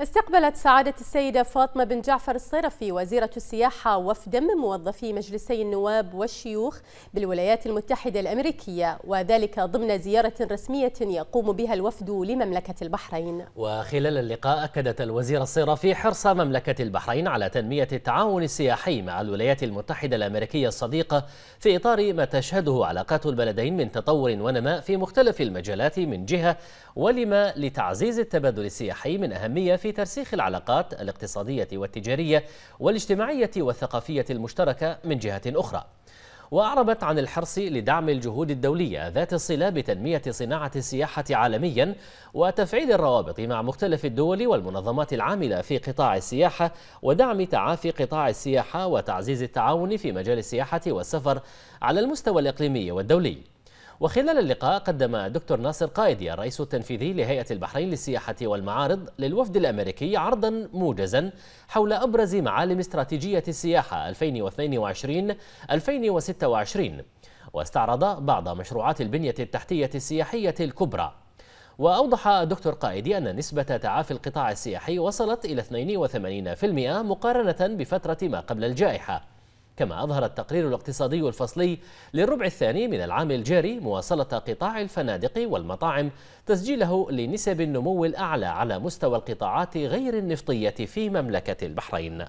استقبلت سعادة السيدة فاطمة بن جعفر الصرفي وزيرة السياحة وفدا من موظفي مجلسي النواب والشيوخ بالولايات المتحدة الأمريكية وذلك ضمن زيارة رسمية يقوم بها الوفد لمملكة البحرين وخلال اللقاء أكدت الوزيرة الصرفي حرص مملكة البحرين على تنمية التعاون السياحي مع الولايات المتحدة الأمريكية الصديقة في إطار ما تشهده علاقات البلدين من تطور ونماء في مختلف المجالات من جهة ولما لتعزيز التبادل السياحي من أهمية في في ترسيخ العلاقات الاقتصادية والتجارية والاجتماعية والثقافية المشتركة من جهة أخرى وأعربت عن الحرص لدعم الجهود الدولية ذات الصلة بتنمية صناعة السياحة عالميا وتفعيل الروابط مع مختلف الدول والمنظمات العاملة في قطاع السياحة ودعم تعافي قطاع السياحة وتعزيز التعاون في مجال السياحة والسفر على المستوى الإقليمي والدولي وخلال اللقاء قدم دكتور ناصر قائدي الرئيس التنفيذي لهيئة البحرين للسياحة والمعارض للوفد الأمريكي عرضا موجزا حول أبرز معالم استراتيجية السياحة 2022-2026 واستعرض بعض مشروعات البنية التحتية السياحية الكبرى وأوضح دكتور قائدي أن نسبة تعافي القطاع السياحي وصلت إلى 82% مقارنة بفترة ما قبل الجائحة كما أظهر التقرير الاقتصادي الفصلي للربع الثاني من العام الجاري مواصلة قطاع الفنادق والمطاعم تسجيله لنسب النمو الأعلى على مستوى القطاعات غير النفطية في مملكة البحرين